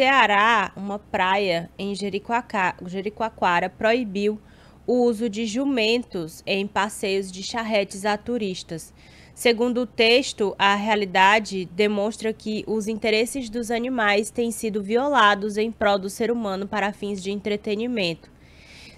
Ceará, uma praia em Jericoacoara proibiu o uso de jumentos em passeios de charretes a turistas. Segundo o texto, a realidade demonstra que os interesses dos animais têm sido violados em prol do ser humano para fins de entretenimento.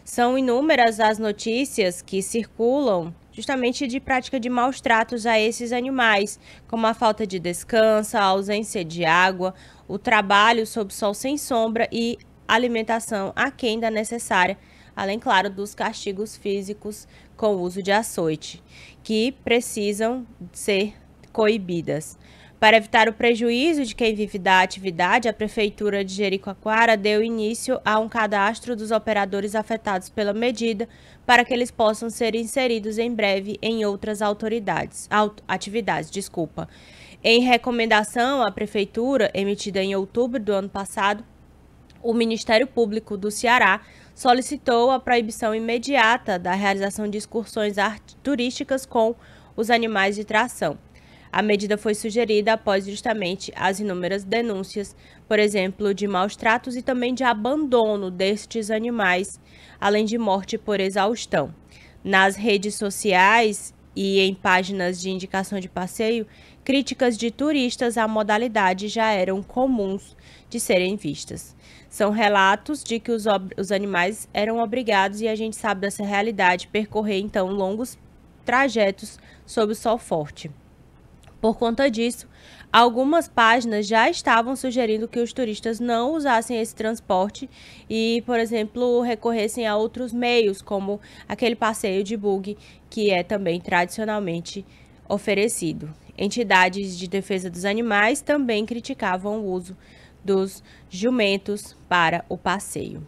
São inúmeras as notícias que circulam justamente de prática de maus tratos a esses animais, como a falta de descanso, a ausência de água, o trabalho sob sol sem sombra e alimentação aquém da necessária, além, claro, dos castigos físicos com o uso de açoite, que precisam ser coibidas. Para evitar o prejuízo de quem vive da atividade, a Prefeitura de Jericoacoara deu início a um cadastro dos operadores afetados pela medida para que eles possam ser inseridos em breve em outras autoridades, atividades, desculpa. Em recomendação à Prefeitura, emitida em outubro do ano passado, o Ministério Público do Ceará solicitou a proibição imediata da realização de excursões turísticas com os animais de tração. A medida foi sugerida após justamente as inúmeras denúncias, por exemplo, de maus tratos e também de abandono destes animais, além de morte por exaustão. Nas redes sociais e em páginas de indicação de passeio, críticas de turistas à modalidade já eram comuns de serem vistas. São relatos de que os, os animais eram obrigados, e a gente sabe dessa realidade, percorrer então longos trajetos sob o sol forte. Por conta disso, algumas páginas já estavam sugerindo que os turistas não usassem esse transporte e, por exemplo, recorressem a outros meios, como aquele passeio de bug, que é também tradicionalmente oferecido. Entidades de defesa dos animais também criticavam o uso dos jumentos para o passeio.